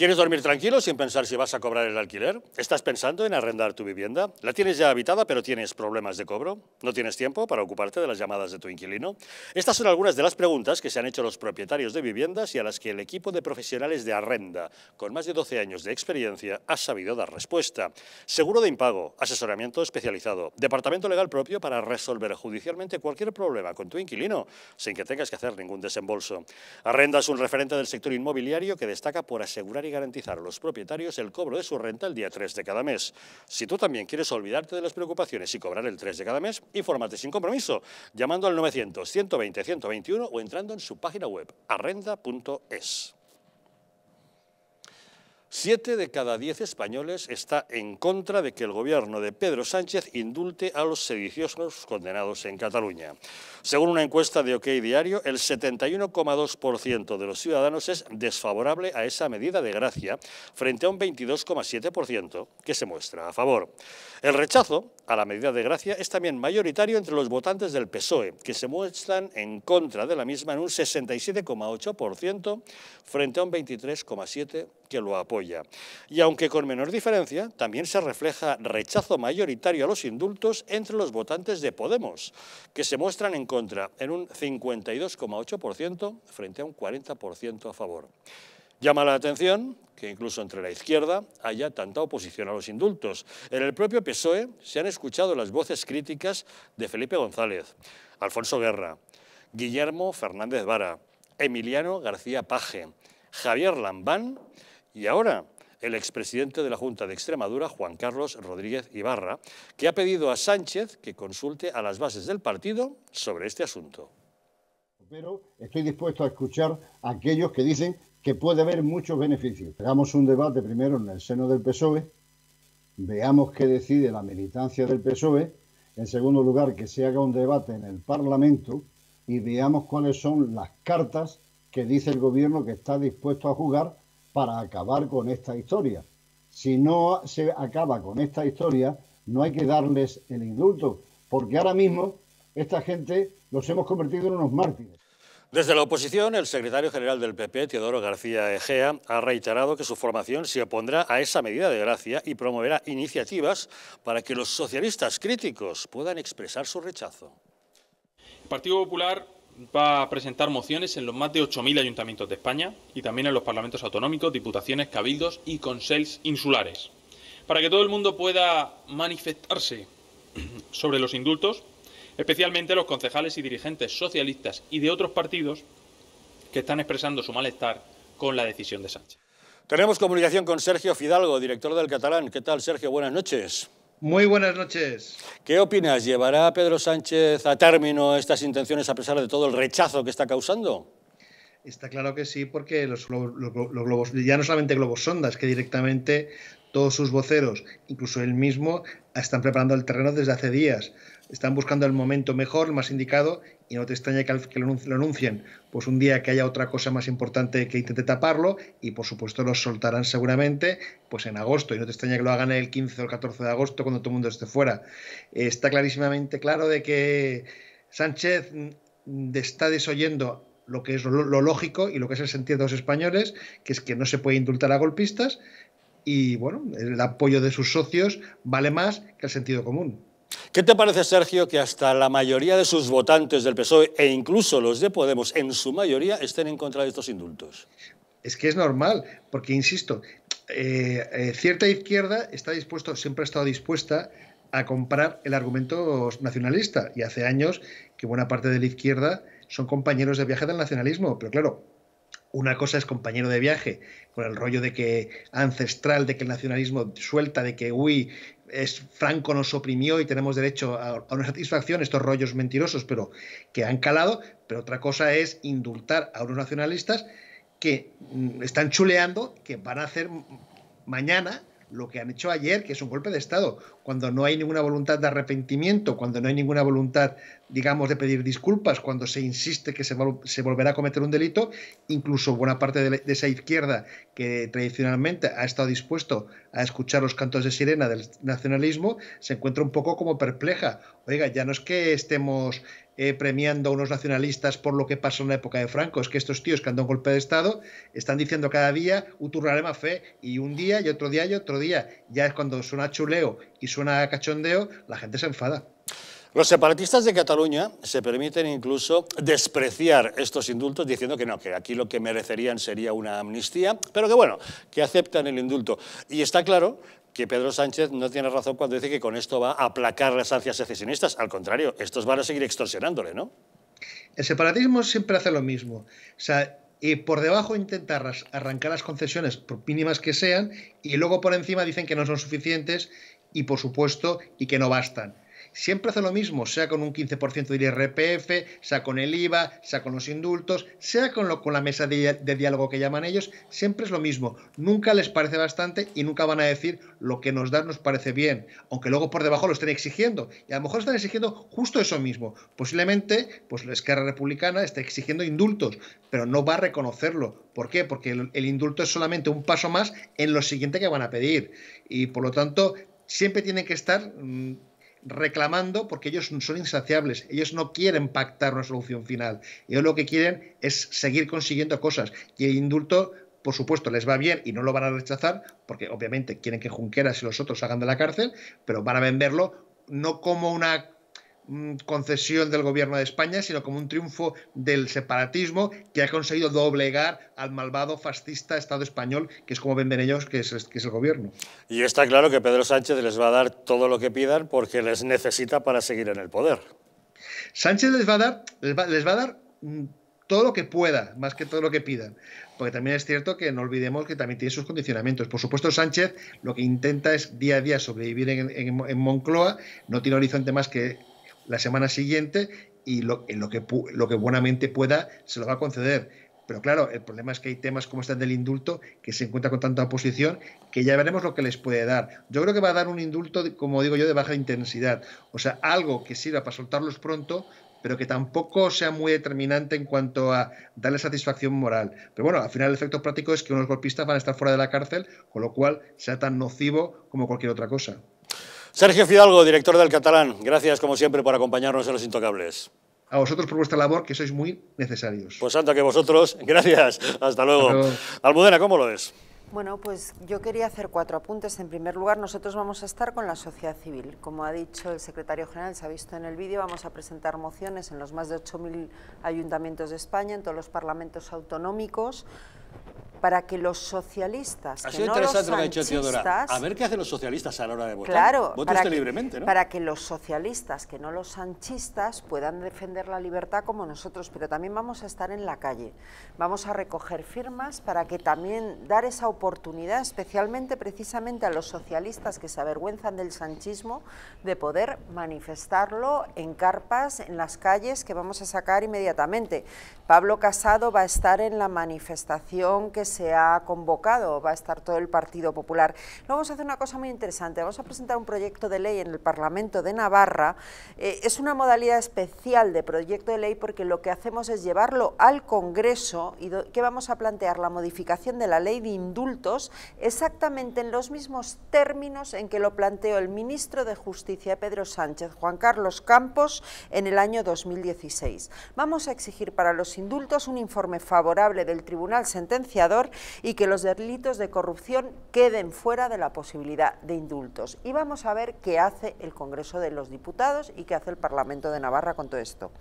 ¿Quieres dormir tranquilo sin pensar si vas a cobrar el alquiler? ¿Estás pensando en arrendar tu vivienda? ¿La tienes ya habitada pero tienes problemas de cobro? ¿No tienes tiempo para ocuparte de las llamadas de tu inquilino? Estas son algunas de las preguntas que se han hecho los propietarios de viviendas y a las que el equipo de profesionales de arrenda, con más de 12 años de experiencia, ha sabido dar respuesta. Seguro de impago, asesoramiento especializado, departamento legal propio para resolver judicialmente cualquier problema con tu inquilino sin que tengas que hacer ningún desembolso. Arrenda es un referente del sector inmobiliario que destaca por asegurar y garantizar a los propietarios el cobro de su renta el día 3 de cada mes. Si tú también quieres olvidarte de las preocupaciones y cobrar el 3 de cada mes, infórmate sin compromiso llamando al 900-120-121 o entrando en su página web arrenda.es. Siete de cada diez españoles está en contra de que el gobierno de Pedro Sánchez indulte a los sediciosos condenados en Cataluña. Según una encuesta de OK Diario, el 71,2% de los ciudadanos es desfavorable a esa medida de gracia frente a un 22,7% que se muestra a favor. El rechazo a la medida de gracia es también mayoritario entre los votantes del PSOE, que se muestran en contra de la misma en un 67,8% frente a un 23,7% que lo apoya. Y aunque con menor diferencia, también se refleja rechazo mayoritario a los indultos entre los votantes de Podemos, que se muestran en contra, en un 52,8% frente a un 40% a favor. Llama la atención que incluso entre la izquierda haya tanta oposición a los indultos. En el propio PSOE se han escuchado las voces críticas de Felipe González, Alfonso Guerra, Guillermo Fernández Vara, Emiliano García Paje, Javier Lambán y ahora el expresidente de la Junta de Extremadura, Juan Carlos Rodríguez Ibarra, que ha pedido a Sánchez que consulte a las bases del partido sobre este asunto. Pero estoy dispuesto a escuchar a aquellos que dicen que puede haber muchos beneficios. Hagamos un debate primero en el seno del PSOE, veamos qué decide la militancia del PSOE, en segundo lugar que se haga un debate en el Parlamento y veamos cuáles son las cartas que dice el gobierno que está dispuesto a jugar para acabar con esta historia. Si no se acaba con esta historia, no hay que darles el indulto, porque ahora mismo esta gente los hemos convertido en unos mártires. Desde la oposición, el secretario general del PP, Teodoro García Egea, ha reiterado que su formación se opondrá a esa medida de gracia y promoverá iniciativas para que los socialistas críticos puedan expresar su rechazo. El Partido Popular va a presentar mociones en los más de 8.000 ayuntamientos de España y también en los parlamentos autonómicos, diputaciones, cabildos y consejos insulares, para que todo el mundo pueda manifestarse sobre los indultos, especialmente los concejales y dirigentes socialistas y de otros partidos que están expresando su malestar con la decisión de Sánchez. Tenemos comunicación con Sergio Fidalgo, director del Catalán. ¿Qué tal, Sergio? Buenas noches. Muy buenas noches. ¿Qué opinas? ¿Llevará Pedro Sánchez a término estas intenciones a pesar de todo el rechazo que está causando? Está claro que sí, porque los, ya no solamente globos sondas, que directamente todos sus voceros, incluso él mismo, están preparando el terreno desde hace días. Están buscando el momento mejor, más indicado, y no te extraña que, lo anuncien pues un día que haya otra cosa más importante que intente taparlo y por supuesto lo soltarán seguramente pues en agosto y no te extraña que lo hagan el 15 o el 14 de agosto cuando todo el mundo esté fuera. Está clarísimamente claro de que Sánchez mm, está desoyendo lo que es lo, lo lógico y lo que es el sentido de los españoles, que es que no se puede indultar a golpistas y bueno, el apoyo de sus socios vale más que el sentido común. ¿Qué te parece, Sergio, que hasta la mayoría de sus votantes del PSOE e incluso los de Podemos, en su mayoría, estén en contra de estos indultos? Es que es normal, porque, insisto, eh, eh, cierta izquierda está dispuesto, siempre ha estado dispuesta a comprar el argumento nacionalista. Y hace años que buena parte de la izquierda son compañeros de viaje del nacionalismo. Pero claro, una cosa es compañero de viaje, con el rollo de que ancestral, de que el nacionalismo suelta, de que, uy, es Franco nos oprimió y tenemos derecho a, a, una satisfacción, estos rollos mentirosos, pero que han calado, pero otra cosa es indultar a unos nacionalistas que mm, están chuleando, que van a hacer mañana lo que han hecho ayer, que es un golpe de Estado, cuando no hay ninguna voluntad de arrepentimiento, cuando no hay ninguna voluntad, digamos, de pedir disculpas, cuando se insiste que se, volverá a cometer un delito, incluso buena parte de, de, esa izquierda que tradicionalmente ha estado dispuesto a escuchar los cantos de sirena del nacionalismo, se encuentra un poco como perpleja. Oiga, ya no es que estemos eh, premiando a unos nacionalistas por lo que pasó en la época de Franco. Es que estos tíos que han dado un golpe de Estado están diciendo cada día uturraremos fe y un día y otro día y otro día. Ya es cuando suena chuleo y suena cachondeo, la gente se enfada. Los separatistas de Cataluña se permiten incluso despreciar estos indultos diciendo que no, que aquí lo que merecerían sería una amnistía, pero que bueno, que aceptan el indulto. Y está claro que Pedro Sánchez no tiene razón cuando dice que con esto va a aplacar las ansias secesionistas. Al contrario, estos van a seguir extorsionándole, ¿no? El separatismo siempre hace lo mismo. O sea, y por debajo intentar arrancar las concesiones, por mínimas que sean, y luego por encima dicen que no son suficientes y, por supuesto, y que no bastan siempre hace lo mismo, sea con un 15% de IRPF, sea con el IVA, sea con los indultos, sea con, lo, con la mesa de, diálogo que llaman ellos, siempre es lo mismo. Nunca les parece bastante y nunca van a decir lo que nos dan nos parece bien, aunque luego por debajo lo estén exigiendo. Y a lo mejor están exigiendo justo eso mismo. Posiblemente, pues la Esquerra Republicana está exigiendo indultos, pero no va a reconocerlo. ¿Por qué? Porque el indulto es solamente un paso más en lo siguiente que van a pedir. Y por lo tanto, siempre tienen que estar mm, reclamando porque ellos son insaciables, ellos no quieren pactar una solución final, ellos lo que quieren es seguir consiguiendo cosas y el indulto, por supuesto, les va bien y no lo van a rechazar porque obviamente quieren que Junqueras y los otros salgan de la cárcel, pero van a venderlo no como una concesión del gobierno de España, sino como un triunfo del separatismo que ha conseguido doblegar al malvado fascista Estado español, que es como ven ellos, que es, el gobierno. Y está claro que Pedro Sánchez les va a dar todo lo que pidan porque les necesita para seguir en el poder. Sánchez les va a dar, a dar mm, todo lo que pueda, más que todo lo que pidan. Porque también es cierto que no olvidemos que también tiene sus condicionamientos. Por supuesto, Sánchez lo que intenta es día a día sobrevivir en Moncloa, no tiene horizonte más que la semana siguiente y lo, en lo, que, lo que buenamente pueda se lo va a conceder. Pero claro, el problema es que hay temas como este del indulto que se encuentra con tanta oposición que ya veremos lo que les puede dar. Yo creo que va a dar un indulto, como digo yo, de baja intensidad. O sea, algo que sirva para soltarlos pronto, pero que tampoco sea muy determinante en cuanto a darle satisfacción moral. Pero bueno, al final el efecto práctico es que unos golpistas van a estar fuera de la cárcel, con lo cual sea tan nocivo como cualquier otra cosa. Sergio Fidalgo, director del Catalán, gracias como siempre por acompañarnos en Los Intocables. A vosotros por vuestra labor, que sois muy necesarios. Pues santo que vosotros, gracias, hasta luego. Almudena, ¿cómo lo ves? Bueno, pues yo quería hacer cuatro apuntes. En primer lugar, nosotros vamos a estar con la sociedad civil. Como ha dicho el secretario general, se ha visto en el vídeo, vamos a presentar mociones en los más de 8.000 ayuntamientos de España, en todos los parlamentos autonómicos para que los socialistas, que no los lo que ha Teodora. A ver qué hacen los socialistas a la hora de votar. libremente, ¿no? Para que los socialistas, que no los sanchistas, puedan defender la libertad como nosotros, pero también vamos a estar en la calle. Vamos a recoger firmas para que también dar esa oportunidad, especialmente precisamente a los socialistas que se avergüenzan del sanchismo, de poder manifestarlo en carpas, en las calles que vamos a sacar inmediatamente. Pablo Casado va a estar en la manifestación que se se ha convocado, va a estar todo el Partido Popular. vamos a hacer una cosa muy interesante, vamos a presentar un proyecto de ley en el Parlamento de Navarra. Eh, es una modalidad especial de proyecto de ley porque lo que hacemos es llevarlo al Congreso y que vamos a plantear la modificación de la ley de indultos exactamente en los mismos términos en que lo planteó el ministro de Justicia Pedro Sánchez, Juan Carlos Campos, en el año 2016. Vamos a exigir para los indultos un informe favorable del Tribunal Sentenciador y que los delitos de corrupción queden fuera de la posibilidad de indultos. Y vamos a ver qué hace el Congreso de los Diputados y qué hace el Parlamento de Navarra con todo esto.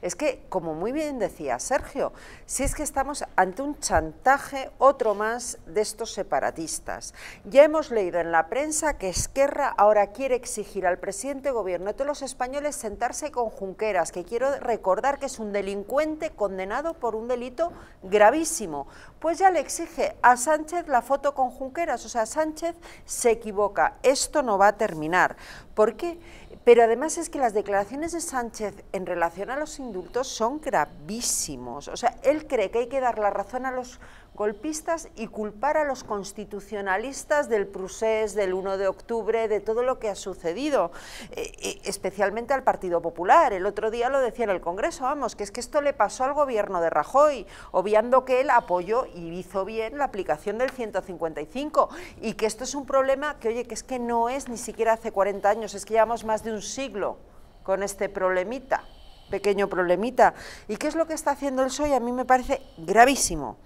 Es que, como muy bien decía Sergio, si es que estamos ante un chantaje, otro más de estos separatistas. Ya hemos leído en la prensa que Esquerra ahora quiere exigir al presidente gobierno de todos los españoles sentarse con Junqueras, que quiero recordar que es un delincuente condenado por un delito gravísimo, pues ya le exige a Sánchez la foto con Junqueras, o sea, Sánchez se equivoca, esto no va a terminar. ¿Por qué? Pero además es que las declaraciones de Sánchez en relación a los indultos son gravísimos. O sea, él cree que hay que dar la razón a los golpistas y culpar a los constitucionalistas del Prusés, del 1 de octubre, de todo lo que ha sucedido, eh, eh, especialmente al Partido Popular. El otro día lo decía en el Congreso, vamos, que es que esto le pasó al gobierno de Rajoy, obviando que él apoyó y hizo bien la aplicación del 155 y que esto es un problema que, oye, que es que no es ni siquiera hace 40 años, es que llevamos más de un siglo con este problemita, pequeño problemita. ¿Y qué es lo que está haciendo el PSOE? A mí me parece gravísimo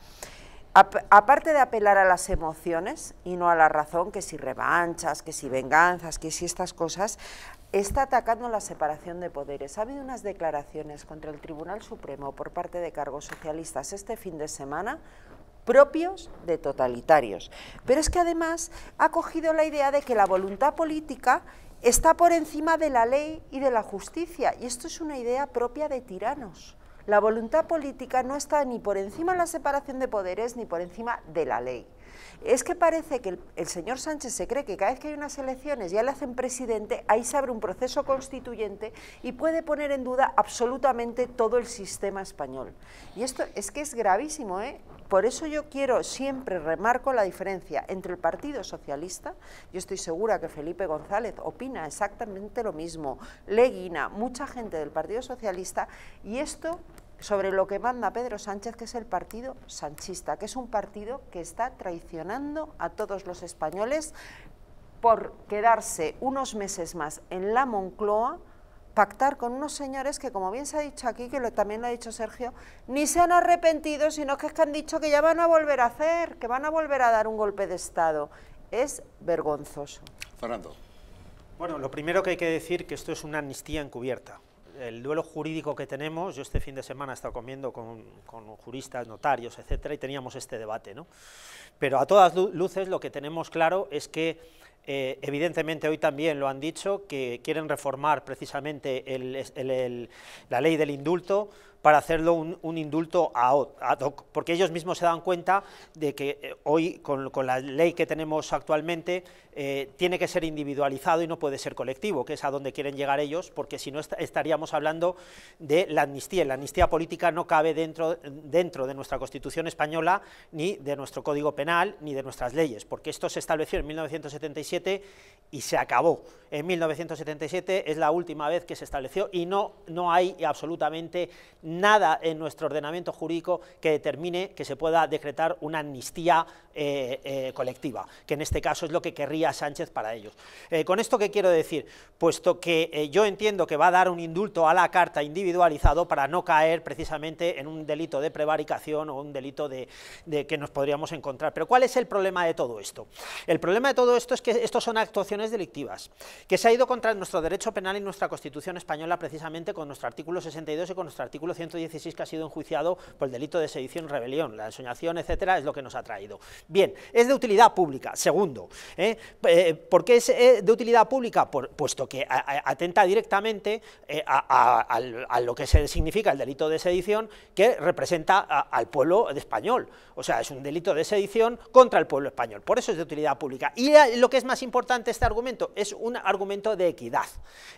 aparte de apelar a las emociones y no a la razón, que si revanchas, que si venganzas, que si estas cosas, está atacando la separación de poderes. Ha habido unas declaraciones contra el Tribunal Supremo por parte de cargos socialistas este fin de semana propios de totalitarios. Pero es que además ha cogido la idea de que la voluntad política está por encima de la ley y de la justicia, y esto es una idea propia de tiranos. La voluntad política no está ni por encima de la separación de poderes ni por encima de la ley. Es que parece que el, señor Sánchez se cree que cada vez que hay unas elecciones ya le hacen presidente, ahí se abre un proceso constituyente y puede poner en duda absolutamente todo el sistema español. Y esto es que es gravísimo, ¿eh? Por eso yo quiero, siempre remarco la diferencia entre el Partido Socialista, yo estoy segura que Felipe González opina exactamente lo mismo, Leguina, mucha gente del Partido Socialista, y esto sobre lo que manda Pedro Sánchez, que es el partido sanchista, que es un partido que está traicionando a todos los españoles por quedarse unos meses más en la Moncloa, pactar con unos señores que, como bien se ha dicho aquí, que también lo ha dicho Sergio, ni se han arrepentido, sino que es que han dicho que ya van a volver a hacer, que van a volver a dar un golpe de Estado. Es vergonzoso. Fernando. Bueno, lo primero que hay que decir que esto es una amnistía encubierta. El duelo jurídico que tenemos, yo este fin de semana he estado comiendo con, con juristas, notarios, etcétera, y teníamos este debate, ¿no? Pero a todas luces lo que tenemos claro es que eh, evidentemente hoy también lo han dicho, que quieren reformar precisamente la ley del indulto para hacerlo un, indulto a, porque ellos mismos se dan cuenta de que eh, hoy, con, la ley que tenemos actualmente, eh, tiene que ser individualizado y no puede ser colectivo, que es a donde quieren llegar ellos, porque si no estaríamos hablando de la amnistía. La amnistía política no cabe dentro, dentro de nuestra Constitución española, ni de nuestro Código Penal, ni de nuestras leyes, porque esto se estableció en 1977 y se acabó. En 1977 es la última vez que se estableció y no, no hay absolutamente nada en nuestro ordenamiento jurídico que determine que se pueda decretar una amnistía eh, eh, colectiva, que en este caso es lo que querría Sánchez para ellos. Eh, ¿Con esto qué quiero decir? Puesto que yo entiendo que va a dar un indulto a la carta individualizado para no caer precisamente en un delito de prevaricación o un delito de, que nos podríamos encontrar. Pero ¿cuál es el problema de todo esto? El problema de todo esto es que estos son actuaciones delictivas, que se ha ido contra nuestro derecho penal y nuestra Constitución española precisamente con nuestro artículo 62 y con nuestro artículo 116 que ha sido enjuiciado por el delito de sedición, rebelión, la ensoñación, etcétera, es lo que nos ha traído. Bien, es de utilidad pública, segundo. ¿eh? Eh, ¿Por qué es eh, de utilidad pública? puesto que atenta directamente a, lo que se significa el delito de sedición que representa al pueblo español. O sea, es un delito de sedición contra el pueblo español. Por eso es de utilidad pública. Y lo que es más importante este argumento es un argumento de equidad,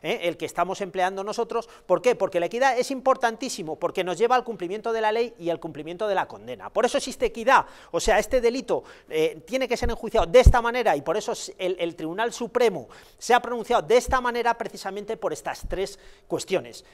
el que estamos empleando nosotros. ¿Por qué? Porque la equidad es importantísimo porque nos lleva al cumplimiento de la ley y al cumplimiento de la condena. Por eso existe equidad, o sea, este delito eh, tiene que ser enjuiciado de esta manera y por eso el, Tribunal Supremo se ha pronunciado de esta manera precisamente por estas tres cuestiones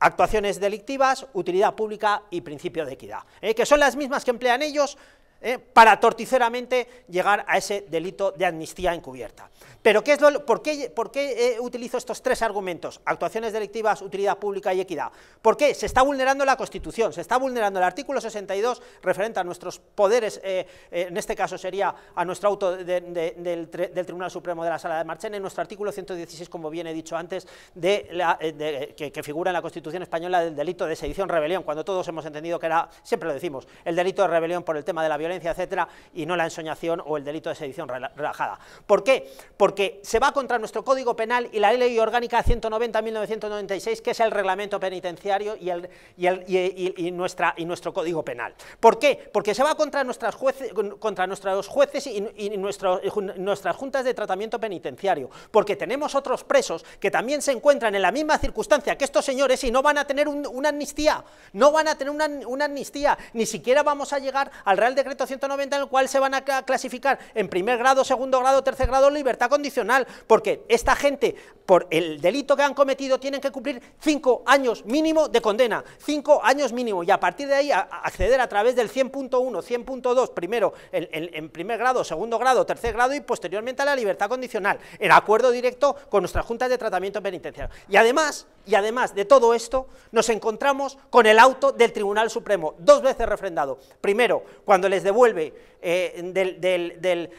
actuaciones delictivas, utilidad pública y principio de equidad, eh, que son las mismas que emplean ellos ¿eh? para torticeramente llegar a ese delito de amnistía encubierta. Pero ¿qué es lo, ¿por qué, eh, utilizo estos tres argumentos? Actuaciones delictivas, utilidad pública y equidad. ¿Por qué? Se está vulnerando la Constitución, se está vulnerando el artículo 62 referente a nuestros poderes, eh, en este caso sería a nuestro auto del, Tribunal Supremo de la Sala de Marchena, en nuestro artículo 116, como bien he dicho antes, de que figura en la Constitución española del delito de sedición-rebelión, cuando todos hemos entendido que era, siempre lo decimos, el delito de rebelión por el tema de la violencia etcétera, y no la ensoñación o el delito de sedición relajada. ¿Por qué? Porque se va contra nuestro Código Penal y la Ley Orgánica 190-1996, que es el reglamento penitenciario y, el, y, nuestra, y nuestro Código Penal. ¿Por qué? Porque se va contra, nuestras jueces, contra nuestros jueces y, nuestro, nuestras juntas de tratamiento penitenciario, porque tenemos otros presos que también se encuentran en la misma circunstancia que estos señores y no van a tener una amnistía, no van a tener una, amnistía, ni siquiera vamos a llegar al Real Decreto 190 en el cual se van a clasificar en primer grado, segundo grado, tercer grado, libertad condicional, porque esta gente, por el delito que han cometido, tienen que cumplir cinco años mínimo de condena, cinco años mínimo, y a partir de ahí acceder a través del 100.1, 100.2, primero en, primer grado, segundo grado, tercer grado y posteriormente a la libertad condicional, en acuerdo directo con nuestra Junta de tratamiento penitenciario. Y además, y además de todo esto, nos encontramos con el auto del Tribunal Supremo, dos veces refrendado. Primero, cuando les devuelve eh, del,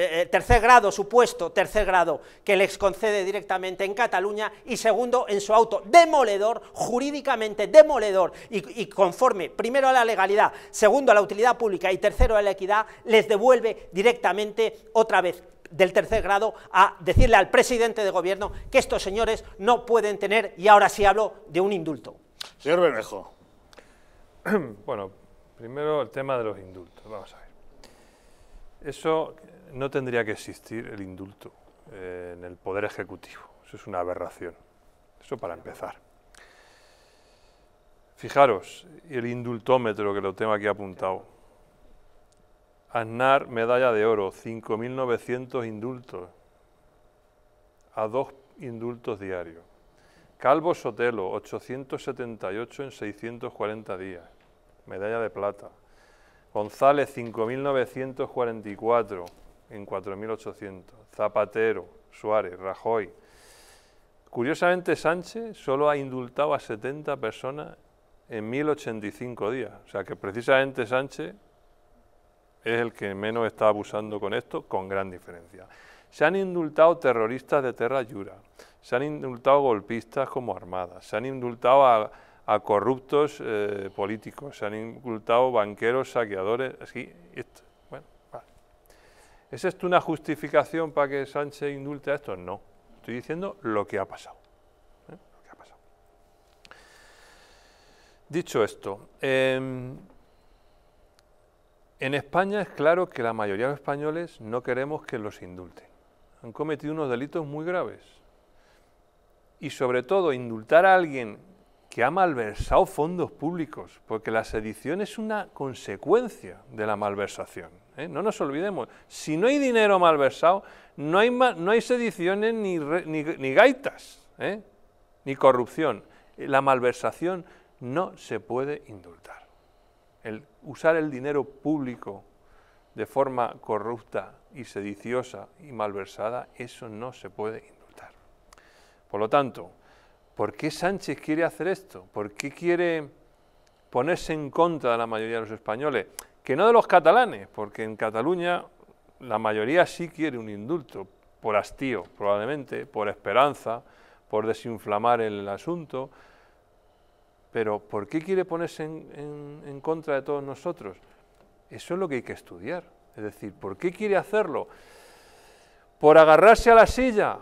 eh, tercer grado, supuesto tercer grado, que les concede directamente en Cataluña, y segundo, en su auto demoledor, jurídicamente demoledor, y, conforme, primero a la legalidad, segundo a la utilidad pública y tercero a la equidad, les devuelve directamente otra vez del tercer grado a decirle al presidente de gobierno que estos señores no pueden tener, y ahora sí hablo de un indulto. Señor Bermejo. Bueno, Primero el tema de los indultos. Vamos a ver. Eso no tendría que existir el indulto eh, en el Poder Ejecutivo. Eso es una aberración. Eso para empezar. Fijaros, el indultómetro que lo tengo aquí apuntado. Aznar, medalla de oro, 5.900 indultos. A dos indultos diarios. Calvo Sotelo, 878 en 640 días medalla de plata. González, 5.944 en 4.800. Zapatero, Suárez, Rajoy. Curiosamente, Sánchez solo ha indultado a 70 personas en 1.085 días. O sea que precisamente Sánchez es el que menos está abusando con esto, con gran diferencia. Se han indultado terroristas de Terra Yura, se han indultado golpistas como Armada, se han indultado a a corruptos eh, políticos, se han incultado banqueros, saqueadores, así, Bueno, ¿Es esto una justificación para que Sánchez indulte a esto? No, estoy diciendo lo que ha pasado. ¿eh? Dicho esto, em, en España es claro que la mayoría de los españoles no queremos que los indulten. Han cometido unos delitos muy graves. Y sobre todo, indultar a alguien que ha malversado fondos públicos, porque la sedición es una consecuencia de la malversación. ¿eh? No nos olvidemos, si no hay dinero malversado, no hay, no hay sediciones ni, gaitas, ¿eh? ni corrupción. La malversación no se puede indultar. El usar el dinero público de forma corrupta y sediciosa y malversada, eso no se puede indultar. Por lo tanto, ¿Por qué Sánchez quiere hacer esto? ¿Por qué quiere ponerse en contra de la mayoría de los españoles? Que no de los catalanes, porque en Cataluña la mayoría sí quiere un indulto, por hastío probablemente, por esperanza, por desinflamar el asunto. Pero ¿por qué quiere ponerse en, contra de todos nosotros? Eso es lo que hay que estudiar. Es decir, ¿por qué quiere hacerlo? ¿Por agarrarse a la silla?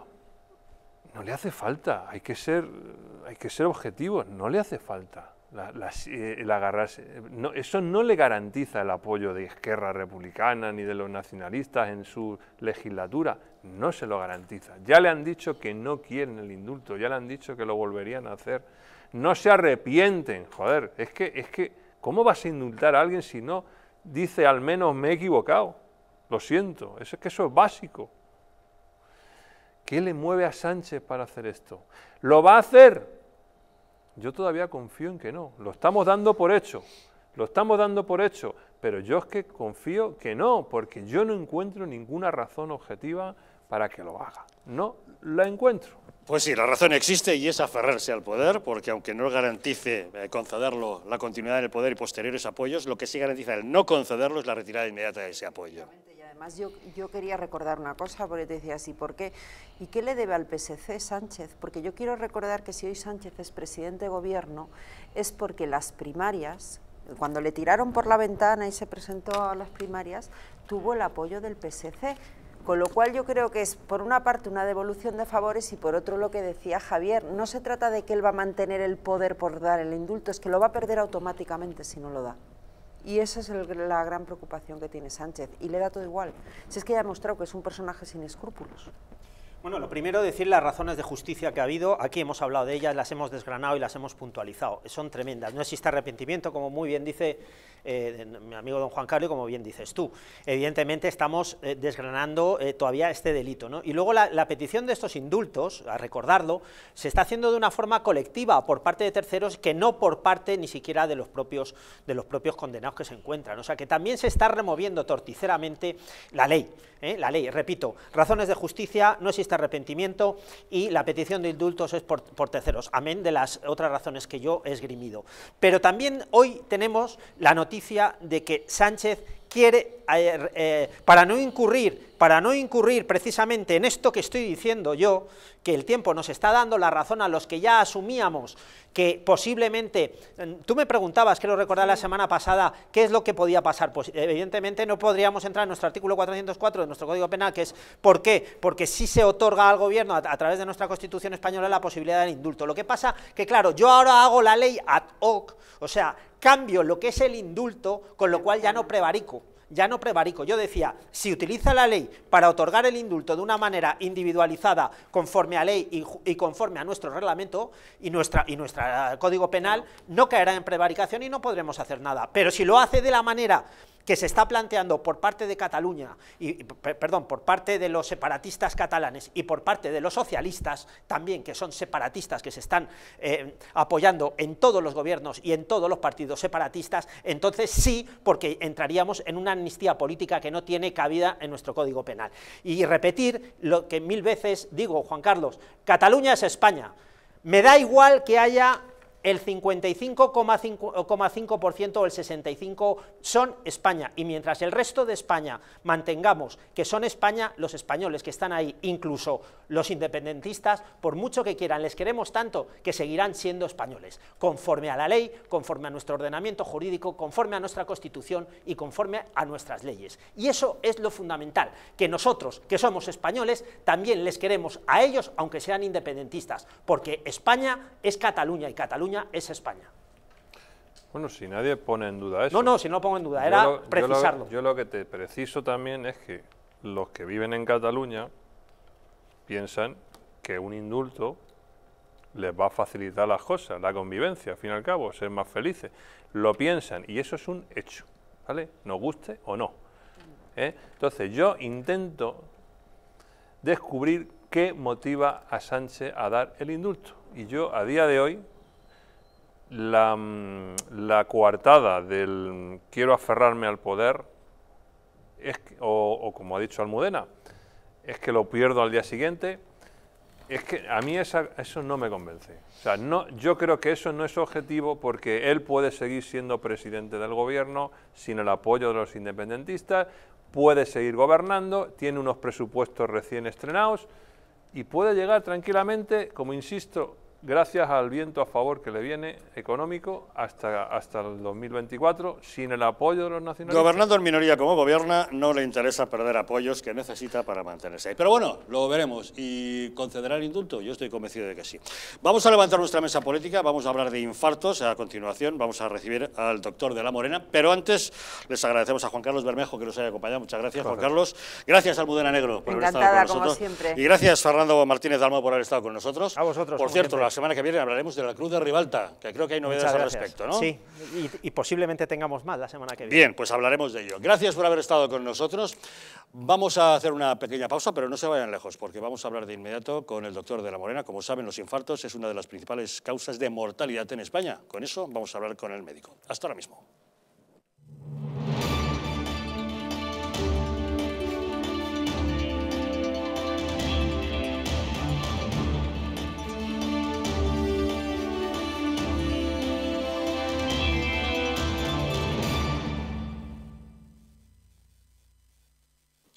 no le hace falta, hay que ser, hay que ser objetivos, no le hace falta eh, el agarrarse. eso no le garantiza el apoyo de izquierda Republicana ni de los nacionalistas en su legislatura, no se lo garantiza. Ya le han dicho que no quieren el indulto, ya le han dicho que lo volverían a hacer. No se arrepienten, joder, es que, es que, ¿cómo vas a indultar a alguien si no dice al menos me he equivocado? Lo siento, eso es que eso es básico. ¿Qué le mueve a Sánchez para hacer esto? ¿Lo va a hacer? Yo todavía confío en que no. Lo estamos dando por hecho. Lo estamos dando por hecho. Pero yo es que confío que no, porque yo no encuentro ninguna razón objetiva para que lo haga. No la encuentro. Pues sí, la razón existe y es aferrarse al poder, porque aunque no garantice eh, concederlo la continuidad del poder y posteriores apoyos, lo que sí garantiza el no concederlo es la retirada inmediata de ese apoyo. Además, yo, yo quería recordar una cosa, porque te decía así, ¿por qué? ¿Y qué le debe al PSC Sánchez? Porque yo quiero recordar que si hoy Sánchez es presidente de gobierno, es porque las primarias, cuando le tiraron por la ventana y se presentó a las primarias, tuvo el apoyo del PSC. Con lo cual yo creo que es, por una parte, una devolución de favores y por otro lo que decía Javier, no se trata de que él va a mantener el poder por dar el indulto, es que lo va a perder automáticamente si no lo da. Y esa es la gran preocupación que tiene Sánchez. Y le da todo igual. Si es que ya ha demostrado que es un personaje sin escrúpulos. Bueno, lo primero decir las razones de justicia que ha habido, aquí hemos hablado de ellas, las hemos desgranado y las hemos puntualizado, son tremendas, no existe arrepentimiento, como muy bien dice eh, mi amigo don Juan Carlos, como bien dices tú. Evidentemente estamos eh, desgranando eh, todavía este delito. ¿no? Y luego la, petición de estos indultos, a recordarlo, se está haciendo de una forma colectiva por parte de terceros que no por parte ni siquiera de los propios, de los propios condenados que se encuentran. O sea que también se está removiendo torticeramente la ley. La ley, repito, razones de justicia, no existe arrepentimiento y la petición de indultos es por, por terceros, amén de las otras razones que yo he esgrimido. Pero también hoy tenemos la noticia de que Sánchez quiere, eh, eh, para no incurrir, para no incurrir precisamente en esto que estoy diciendo yo, que el tiempo nos está dando la razón a los que ya asumíamos que posiblemente, mm, tú me preguntabas, quiero recordar la semana pasada, qué es lo que podía pasar, pues evidentemente no podríamos entrar en nuestro artículo 404 de nuestro Código Penal, que es ¿por qué? Porque si se otorga al gobierno a, a través de nuestra Constitución española la posibilidad del indulto. Lo que pasa que claro, yo ahora hago la ley ad hoc, o sea, cambio lo que es el indulto, con lo cual ya no prevarico ya no prevarico, yo decía, si utiliza la ley para otorgar el indulto de una manera individualizada, conforme a ley y, conforme a nuestro reglamento y nuestro y eh, código penal, no caerá en prevaricación y no podremos hacer nada. Pero si lo hace de la manera que se está planteando por parte de Cataluña, y, perdón, por parte de los separatistas catalanes y por parte de los socialistas también, que son separatistas que se están eh, apoyando en todos los gobiernos y en todos los partidos separatistas, entonces sí, porque entraríamos en una amnistía política que no tiene cabida en nuestro Código Penal. Y repetir lo que mil veces digo, Juan Carlos, Cataluña es España. Me da igual que haya el 55,5% o el 65% son España. Y mientras el resto de España mantengamos que son España, los españoles que están ahí, incluso los independentistas, por mucho que quieran, les queremos tanto que seguirán siendo españoles, conforme a la ley, conforme a nuestro ordenamiento jurídico, conforme a nuestra Constitución y conforme a nuestras leyes. Y eso es lo fundamental, que nosotros, que somos españoles, también les queremos a ellos, aunque sean independentistas, porque España es Cataluña y Cataluña es España. Bueno, si nadie pone en duda eso. No, no, si no lo pongo en duda, era precisarlo. Yo lo, que te preciso también es que los que viven en Cataluña piensan que un indulto les va a facilitar las cosas, la convivencia, al fin y al cabo, ser más felices. Lo piensan y eso es un hecho, ¿vale? Nos guste o no. ¿eh? Entonces yo intento descubrir qué motiva a Sánchez a dar el indulto. Y yo a día de hoy Mm, la, coartada del quiero aferrarme al poder, es, o, como ha dicho Almudena, es que lo pierdo al día siguiente, es que a mí eso no me convence. O sea, no, yo creo que eso no es objetivo porque él puede seguir siendo presidente del gobierno sin el apoyo de los independentistas, puede seguir gobernando, tiene unos presupuestos recién estrenados y puede llegar tranquilamente, como insisto, gracias al viento a favor que le viene económico hasta, hasta el 2024, sin el apoyo de los nacionales. Gobernando en minoría como gobierna, no le interesa perder apoyos que necesita para mantenerse. ahí. Pero bueno, lo veremos. ¿Y concederá el indulto? Yo estoy convencido de que sí. Vamos a levantar nuestra mesa política, vamos a hablar de infartos a continuación, vamos a recibir al doctor de la Morena, pero antes les agradecemos a Juan Carlos Bermejo que nos haya acompañado. Muchas gracias, Juan Carlos. Gracias, al Almudena Negro, por haber estado con nosotros. Y gracias, Fernando Martínez Dalmo, por haber estado con nosotros. A vosotros. Por cierto, semana que viene hablaremos de la Cruz de Ribalta, que creo que hay novedades al respecto, ¿no? Sí, y, y, posiblemente tengamos más la semana que viene. Bien, pues hablaremos de ello. Gracias por haber estado con nosotros. Vamos a hacer una pequeña pausa, pero no se vayan lejos, porque vamos a hablar de inmediato con el doctor de la Morena. Como saben, los infartos es una de las principales causas de mortalidad en España. Con eso vamos a hablar con el médico. Hasta ahora mismo.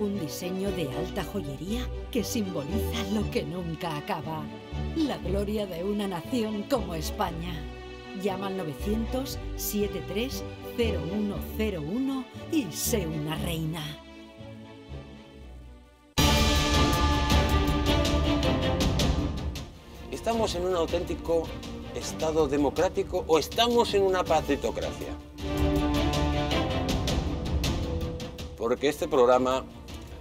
Un diseño de alta joyería que simboliza lo que nunca acaba. La gloria de una nación como España. Llama al 900-730101 y sé una reina. ¿Estamos en un auténtico Estado democrático o estamos en una patritocracia? Porque este programa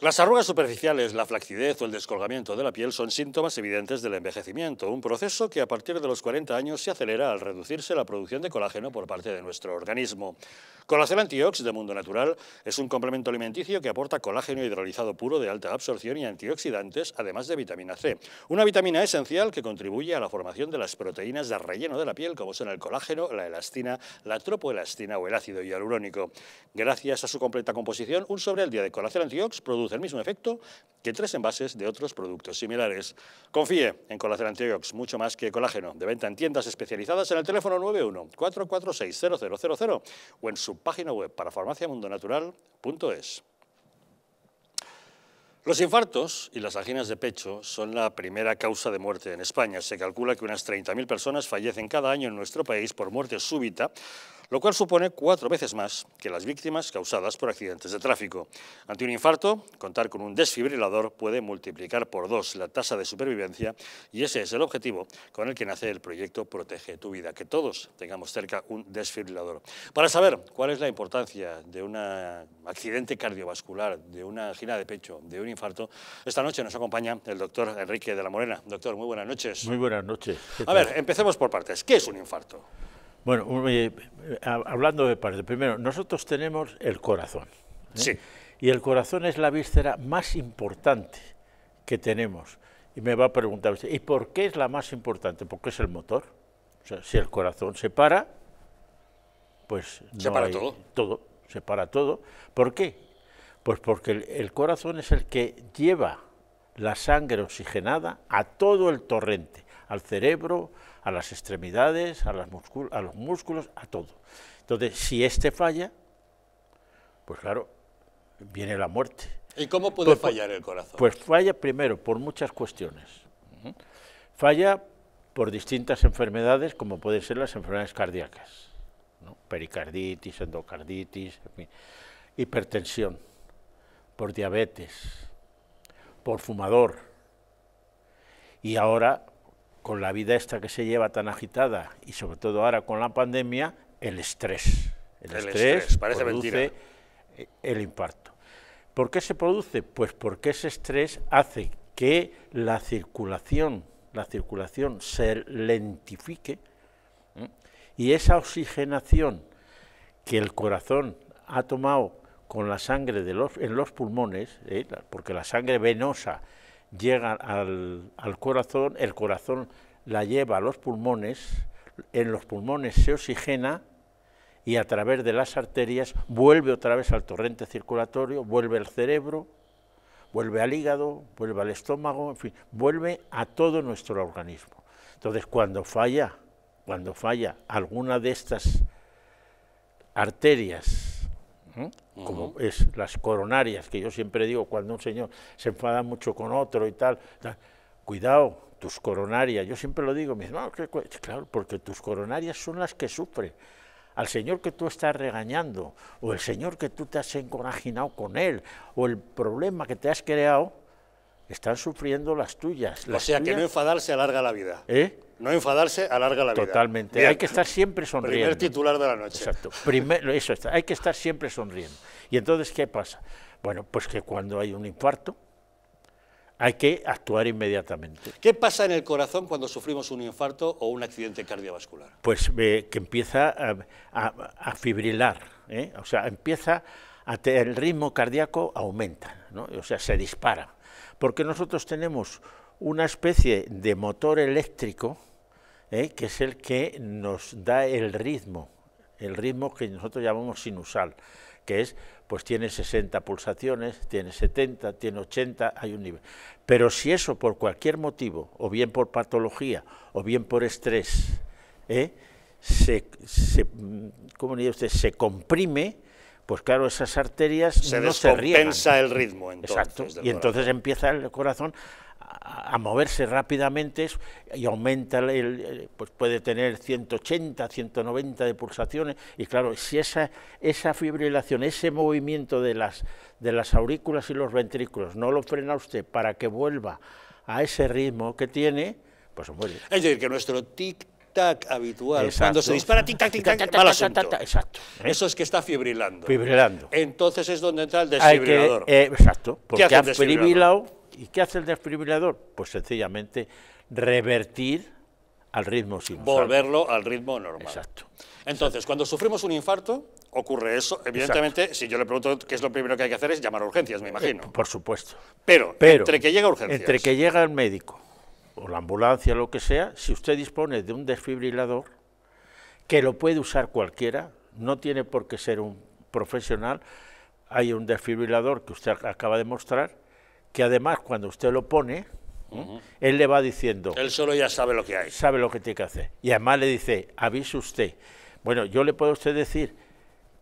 Las arrugas superficiales, la flacidez o el descolgamiento de la piel son síntomas evidentes del envejecimiento, un proceso que a partir de los 40 años se acelera al reducirse la producción de colágeno por parte de nuestro organismo. Colacel Antiox de Mundo Natural es un complemento alimenticio que aporta colágeno hidrolizado puro de alta absorción y antioxidantes, además de vitamina C. Una vitamina esencial que contribuye a la formación de las proteínas de relleno de la piel, como son el colágeno, la elastina, la tropoelastina o el ácido hialurónico. Gracias a su completa composición, un sobre al día de Colacel Antiox produce el mismo efecto que tres envases de otros productos similares. Confíe en Colacel Antiox, mucho más que colágeno, de venta en tiendas especializadas en el teléfono 91 446 o en su página web para farmaciamundonatural.es. Los infartos y las anginas de pecho son la primera causa de muerte en España. Se calcula que unas 30.000 personas fallecen cada año en nuestro país por muerte súbita lo cual supone cuatro veces más que las víctimas causadas por accidentes de tráfico. Ante un infarto, contar con un desfibrilador puede multiplicar por dos la tasa de supervivencia y ese es el objetivo con el que nace el proyecto Protege tu vida, que todos tengamos cerca un desfibrilador. Para saber cuál es la importancia de un accidente cardiovascular, de una gira de pecho, de un infarto, esta noche nos acompaña el doctor Enrique de la Morena. Doctor, muy buenas noches. Muy buenas noches. A ver, empecemos por partes. ¿Qué es un infarto? Bueno, eh, eh, hablando de parte, primero, nosotros tenemos el corazón. ¿eh? Sí. Y el corazón es la víscera más importante que tenemos. Y me va a preguntar usted, ¿y por qué es la más importante? Porque es el motor. O sea, si el corazón se para, pues... se para todo. Todo, se para todo. ¿Por qué? Pues porque el corazón es el que lleva la sangre oxigenada a todo el torrente al cerebro, a las extremidades, a, las a los músculos, a todo. Entonces, si este falla, pues claro, viene la muerte. ¿Y cómo puede pues, pues, fallar el corazón? Pues falla primero por muchas cuestiones. Falla por distintas enfermedades, como pueden ser las enfermedades cardíacas, pericarditis, endocarditis, hipertensión, por diabetes, por fumador. Y ahora con la vida esta que se lleva tan agitada y sobre todo ahora con la pandemia, el estrés. El, estrés, parece mentira. el impacto. ¿Por qué se produce? Pues porque ese estrés hace que la circulación, la circulación se lentifique y esa oxigenación que el corazón ha tomado con la sangre de los, en los pulmones, ¿eh? porque la sangre venosa llega al, corazón, el corazón la lleva a los pulmones, en los pulmones se oxigena y a través de las arterias vuelve otra vez al torrente circulatorio, vuelve al cerebro, vuelve al hígado, vuelve al estómago, en fin, vuelve a todo nuestro organismo. Entonces, cuando falla, cuando falla alguna de estas arterias ¿eh? como es las coronarias, que yo siempre digo, cuando un señor se enfada mucho con otro y tal, cuidado, tus coronarias, yo siempre lo digo, mis claro, porque tus coronarias son las que sufren. Al señor que tú estás regañando, o el señor que tú te has encorajinado con él, o el problema que te has creado, están sufriendo las tuyas. o sea que no enfadarse alarga la vida. ¿Eh? No enfadarse alarga la vida. Totalmente. Hay que estar siempre sonriendo. Primer titular de la noche. Exacto. primero eso está. Hay que estar siempre sonriendo. ¿Y entonces qué pasa? Bueno, pues que cuando hay un infarto hay que actuar inmediatamente. ¿Qué pasa en el corazón cuando sufrimos un infarto o un accidente cardiovascular? Pues eh, que empieza a, fibrilar. ¿eh? O sea, empieza a el ritmo cardíaco aumenta, ¿no? o sea, se dispara. Porque nosotros tenemos una especie de motor eléctrico ¿eh? que es el que nos da el ritmo, el ritmo que nosotros llamamos sinusal, que es, pues tiene 60 pulsaciones, tiene 70, tiene 80, hay un nivel. Pero si eso por cualquier motivo, o bien por patología, o bien por estrés, ¿eh? se, usted? se comprime, pues claro, esas arterias no se riegan. Se el ritmo, entonces. Exacto, y entonces empieza el corazón a, moverse rápidamente y aumenta, el, pues puede tener 180, 190 de pulsaciones. Y claro, si esa, esa fibrilación, ese movimiento de las, de las aurículas y los ventrículos no lo frena usted para que vuelva a ese ritmo que tiene, pues se muere. Es decir, que nuestro tic tac habitual, cuando se dispara tic tac tic tac, Exacto. ¿Eh? Eso es que está fibrilando. Fibrilando. Entonces es donde entra el desfibrilador. Eh, exacto, porque ha ¿Y qué hace el desfibrilador? Pues sencillamente revertir al ritmo sin Volverlo al ritmo normal. Exacto. Entonces, cuando sufrimos un infarto, ocurre eso. Evidentemente, si yo le pregunto qué es lo primero que hay que hacer es llamar a urgencias, me eh, imagino. por supuesto. Pero, entre que llega urgencias. Entre que llega el médico o la ambulancia, lo que sea, si usted dispone de un desfibrilador, que lo puede usar cualquiera, no tiene por qué ser un profesional, hay un desfibrilador que usted acaba de mostrar, que además cuando usted lo pone, ¿eh? él le va diciendo... Él solo ya sabe lo que hay. Sabe lo que tiene que hacer. Y además le dice, avise usted. Bueno, yo le puedo a usted decir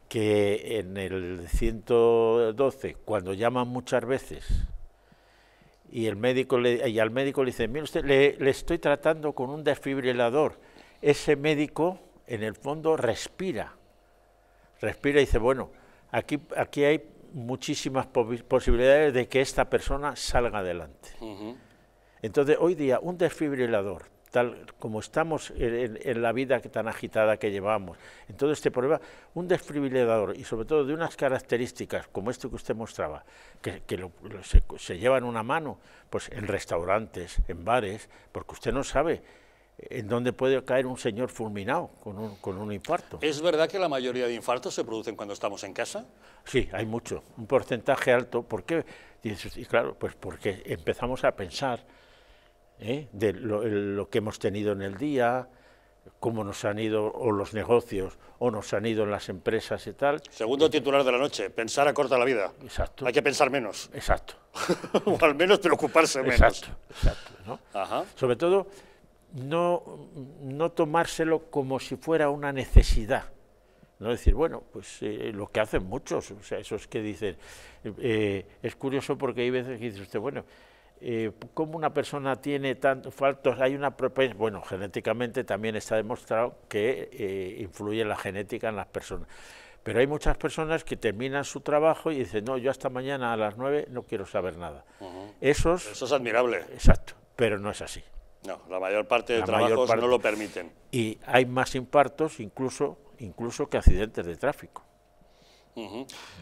que en el 112, cuando llaman muchas veces y, el médico le, y al médico le dice, mire usted, le, le estoy tratando con un desfibrilador, ese médico en el fondo respira, respira y dice, bueno, aquí, aquí hay muchísimas posibilidades de que esta persona salga adelante. Entonces, hoy día, un desfibrilador, tal como estamos en, la vida tan agitada que llevamos, en todo este problema, un desfibrilador, y sobre todo de unas características como esto que usted mostraba, que, se, se lleva en una mano, pues en restaurantes, en bares, porque usted no sabe en donde puede caer un señor fulminado con un, infarto. ¿Es verdad que la mayoría de infartos se producen cuando estamos en casa? Sí, hay mucho, un porcentaje alto. ¿Por qué? Y claro, pues porque empezamos a pensar ¿eh? de lo, que hemos tenido en el día, cómo nos han ido o los negocios, o nos han ido en las empresas y tal. Segundo titular de la noche, pensar acorta la vida. Exacto. Hay que pensar menos. Exacto. o al menos preocuparse menos. Exacto, exacto. ¿no? Ajá. Sobre todo no, tomárselo como si fuera una necesidad. No decir, bueno, pues eh, lo que hacen muchos, o sea, es que dicen, eh, es curioso porque hay veces que dice usted, bueno, eh, ¿cómo una persona tiene tantos faltos? Hay una bueno, genéticamente también está demostrado que eh, influye la genética en las personas. Pero hay muchas personas que terminan su trabajo y dicen, no, yo hasta mañana a las nueve no quiero saber nada. Eso es admirable. Exacto, pero no es así. No, la mayor parte de trabajos no lo permiten. Y hay más impartos incluso, incluso que accidentes de tráfico.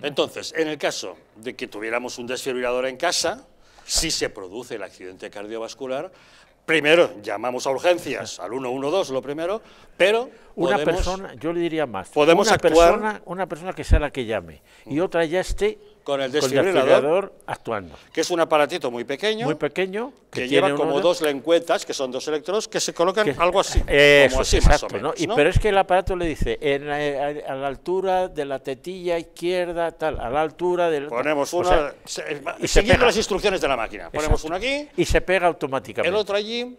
Entonces, en el caso de que tuviéramos un desfibrilador en casa, si se produce el accidente cardiovascular, primero llamamos a urgencias al 112, lo primero, pero una persona, yo le diría más, podemos actuar, una persona que sea la que llame y otra ya esté con el desfibrilador, actuando. Que es un aparatito muy pequeño. Muy pequeño. Que, lleva como dos lencuetas, que son dos electrodos, que se colocan algo así. Eh, como así Pero es que el aparato le dice, eh, a, la altura de la tetilla izquierda, tal, a la altura del... Ponemos una... y se las instrucciones de la máquina. Ponemos uno aquí. Y se pega automáticamente. El otro allí.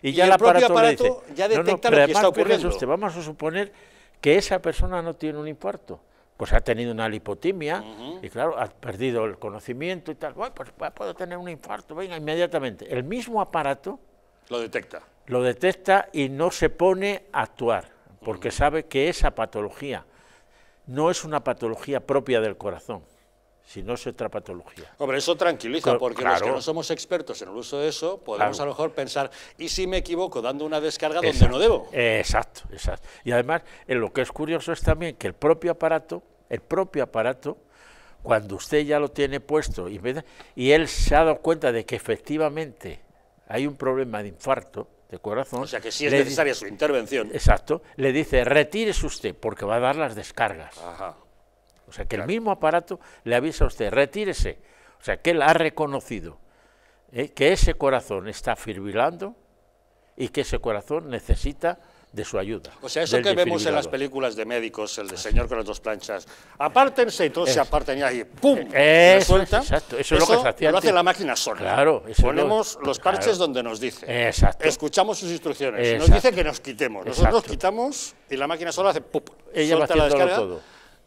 Y ya el, propio aparato ya detecta lo que está ocurriendo. vamos a suponer que esa persona no tiene un infarto pues ha tenido una lipotimia y claro, ha perdido el conocimiento y tal. Pues, pues puedo tener un infarto, venga, inmediatamente. El mismo aparato... Lo detecta. Lo detecta y no se pone a actuar, porque sabe que esa patología no es una patología propia del corazón si no es otra patología. Hombre, eso tranquiliza, porque los que no somos expertos en el uso de eso, podemos a lo mejor pensar, ¿y si me equivoco dando una descarga donde no debo? Exacto, exacto. Y además, en lo que es curioso es también que el propio aparato, el propio aparato, cuando usted ya lo tiene puesto y, y él se ha dado cuenta de que efectivamente hay un problema de infarto, de corazón. O sea que sí es necesaria su intervención. Exacto. Le dice, retírese usted porque va a dar las descargas. Ajá. O sea, que el mismo aparato le avisa a usted, retírese. O sea, que él ha reconocido eh, que ese corazón está fibrilando y que ese corazón necesita de su ayuda. O sea, eso que vemos en las películas de médicos, el de señor con las dos planchas, apártense y todos se aparten y ahí, ¡pum! Eh, eso, suelta. Exacto, eso, es lo que se Lo hace la máquina sola. Claro, Ponemos los parches donde nos dice. Exacto. Escuchamos sus instrucciones. Nos dice que nos quitemos. Nosotros nos quitamos y la máquina sola hace ¡pum! Ella va la descarga, todo.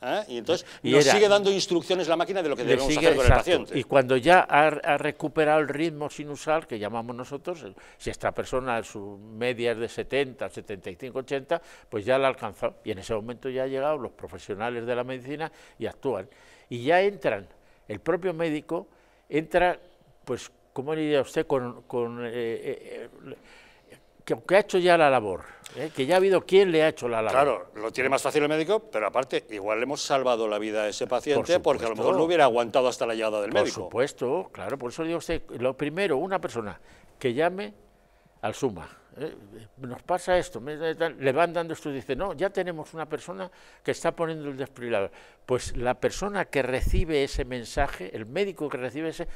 ¿eh? Y entonces nos sigue dando instrucciones la máquina de lo que debemos hacer con el paciente. Y cuando ya ha, recuperado el ritmo sinusal, que llamamos nosotros, si esta persona su media es de 70, 75, 80, pues ya la ha alcanzado. Y en ese momento ya han llegado los profesionales de la medicina y actúan. Y ya entran, el propio médico entra, pues, ¿cómo diría usted? Con... Eh, eh, que, ha hecho ya la labor, ¿eh? que ya ha habido quien le ha hecho la labor. Claro, lo tiene más fácil el médico, pero aparte, igual le hemos salvado la vida a ese paciente porque a lo mejor no hubiera aguantado hasta la llegada del médico. Por supuesto, claro, por eso digo usted, lo primero, una persona que llame al SUMA, ¿eh? nos pasa esto, le van dando esto, y dice, no, ya tenemos una persona que está poniendo el desfibrilador. Pues la persona que recibe ese mensaje, el médico que recibe ese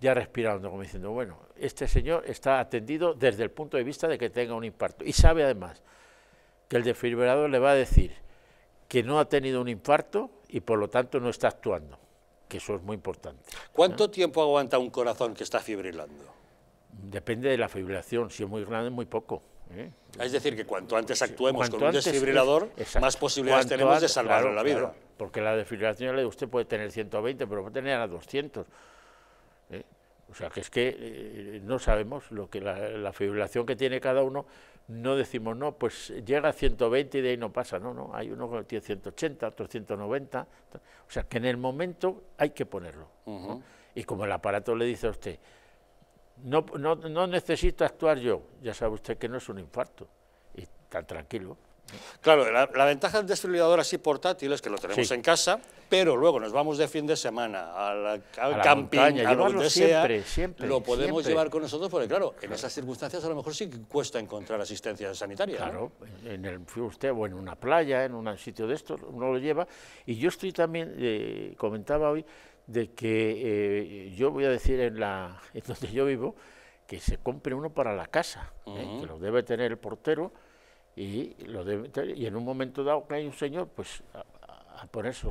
ya respirando, como diciendo, bueno, este señor está atendido desde el punto de vista de que tenga un infarto. Y sabe además que el desfibrilador le va a decir que no ha tenido un infarto y por lo tanto no está actuando, que eso es muy importante. ¿Cuánto tiempo aguanta un corazón que está fibrilando? Depende de la fibrilación, si es muy grande, muy poco. ¿eh? Es decir, que cuanto antes actuemos con un desfibrilador, más posibilidades tenemos de salvar la vida. porque la desfibrilación, usted puede tener 120, pero puede tener a 200 o sea, que es que eh, no sabemos lo que la, fibrilación que tiene cada uno, no decimos, no, pues llega a 120 y de ahí no pasa, no, no, hay uno que tiene 180, otro 190, o sea, que en el momento hay que ponerlo. Y como el aparato le dice a usted, no, no necesito actuar yo, ya sabe usted que no es un infarto, y tan tranquilo. Claro, la, ventaja del desfibrilador así portátil es que lo tenemos en casa, pero luego nos vamos de fin de semana al, a camping, campaña sea, siempre, lo podemos llevar con nosotros, porque claro, en esas circunstancias a lo mejor sí cuesta encontrar asistencia sanitaria. Claro, en el o en una playa, en un sitio de estos, uno lo lleva. Y yo estoy también, eh, comentaba hoy, de que eh, yo voy a decir en, la, donde yo vivo, que se compre uno para la casa, ¿eh? que lo debe tener el portero, y, lo y en un momento dado que hay un señor, pues ponerse,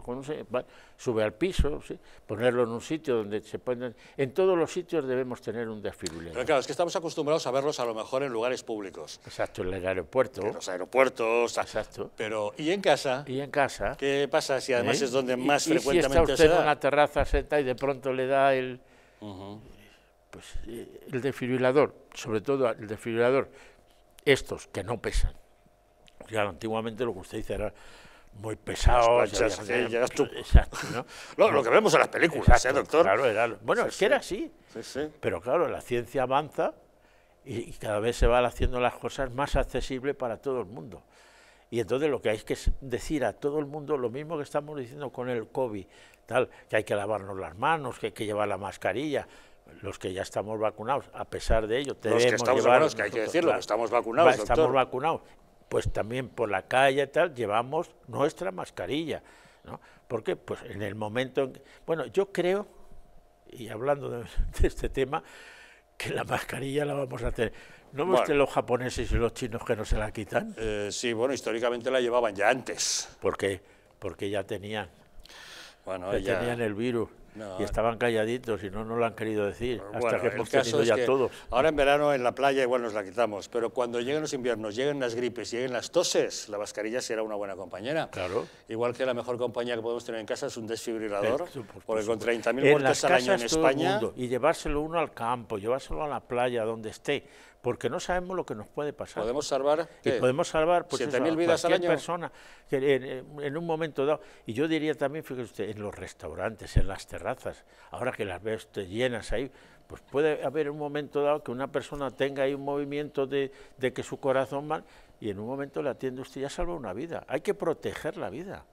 sube al piso, ¿sí? ponerlo en un sitio donde se pueden... En todos los sitios debemos tener un desfibrilador. Pero claro, es que estamos acostumbrados a verlos a lo mejor en lugares públicos. Exacto, en el aeropuerto. En los aeropuertos. Exacto. Pero, ¿y en casa? ¿Y en casa? ¿Qué pasa si además ¿Eh? es donde más frecuentemente se está usted en una terraza seta y de pronto le da el... Pues eh, el desfibrilador, sobre todo el desfibrilador, estos que no pesan, Claro, antiguamente lo que usted dice era muy pesado. lo, que vemos en las películas, ¿eh, doctor? bueno, es que era así. pero claro, la ciencia avanza y, cada vez se van haciendo las cosas más accesibles para todo el mundo. Y entonces lo que hay que decir a todo el mundo, lo mismo que estamos diciendo con el COVID, tal, que hay que lavarnos las manos, que hay que llevar la mascarilla, los que ya estamos vacunados, a pesar de ello, tenemos los que estamos vacunados, que hay que decirlo, estamos vacunados, Estamos vacunados pues también por la calle y tal, llevamos nuestra mascarilla. ¿no? Porque pues en el momento... En que, bueno, yo creo, y hablando de, este tema, que la mascarilla la vamos a tener. ¿No muestran los japoneses y los chinos que no se la quitan? Eh, sí, bueno, históricamente la llevaban ya antes. ¿Por qué? Porque ya tenían, bueno, ya tenían el virus y estaban calladitos y no no lo han querido decir, hasta que hemos tenido ya todo. Ahora en verano en la playa igual nos la quitamos, pero cuando lleguen los inviernos, lleguen las gripes, lleguen las toses, la mascarilla será una buena compañera. Claro. Igual que la mejor compañía que podemos tener en casa es un desfibrilador, porque con 30.000 muertes al año en España... y llevárselo uno al campo, llevárselo a la playa, donde esté porque no sabemos lo que nos puede pasar. Podemos salvar ¿qué? podemos salvar porque vidas al año? persona en, un momento dado. Y yo diría también, fíjese usted, en los restaurantes, en las terrazas, ahora que las ve usted llenas ahí, pues puede haber un momento dado que una persona tenga ahí un movimiento de, que su corazón mal y en un momento la atiende usted ya salva una vida. Hay que proteger la vida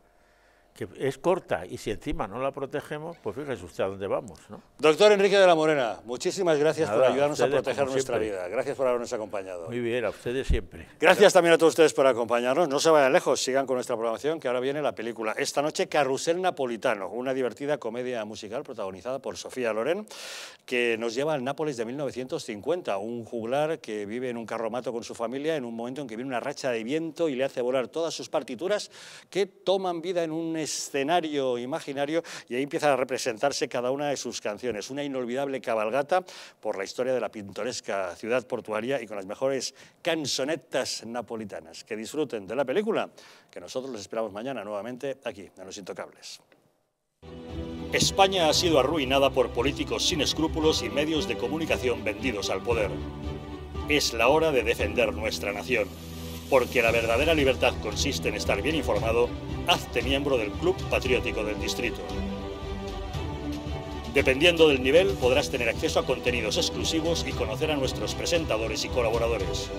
que es corta y si encima no la protegemos, pues fíjese usted a dónde vamos. Doctor Enrique de la Morena, muchísimas gracias por ayudarnos a, proteger nuestra vida. Gracias por habernos acompañado. Muy bien, a ustedes siempre. Gracias, también a todos ustedes por acompañarnos. No se vayan lejos, sigan con nuestra programación, que ahora viene la película. Esta noche, Carrusel Napolitano, una divertida comedia musical protagonizada por Sofía Loren, que nos lleva al Nápoles de 1950, un juglar que vive en un carromato con su familia en un momento en que viene una racha de viento y le hace volar todas sus partituras que toman vida en un escenario imaginario y ahí empieza a representarse cada una de sus canciones. Una inolvidable cabalgata por la historia de la pintoresca ciudad portuaria y con las mejores canzonetas napolitanas. Que disfruten de la película, que nosotros les esperamos mañana nuevamente aquí, en Los Intocables. España ha sido arruinada por políticos sin escrúpulos y medios de comunicación vendidos al poder. Es la hora de defender nuestra nación. Porque la verdadera libertad consiste en estar bien informado, hazte miembro del Club Patriótico del Distrito. Dependiendo del nivel, podrás tener acceso a contenidos exclusivos y conocer a nuestros presentadores y colaboradores.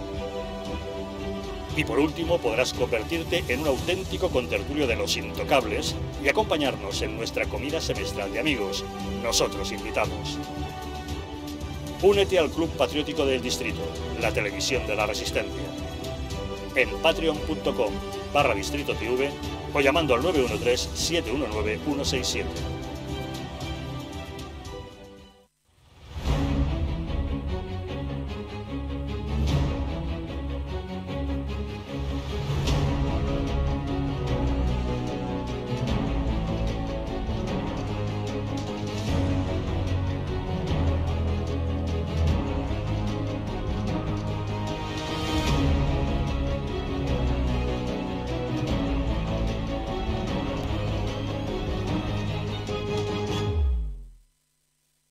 Y por último, podrás convertirte en un auténtico contertulio de los intocables y acompañarnos en nuestra comida semestral de amigos. Nosotros invitamos. Únete al Club Patriótico del Distrito, la televisión de la Resistencia en patreon.com barra distrito TV o llamando al 913-719-167.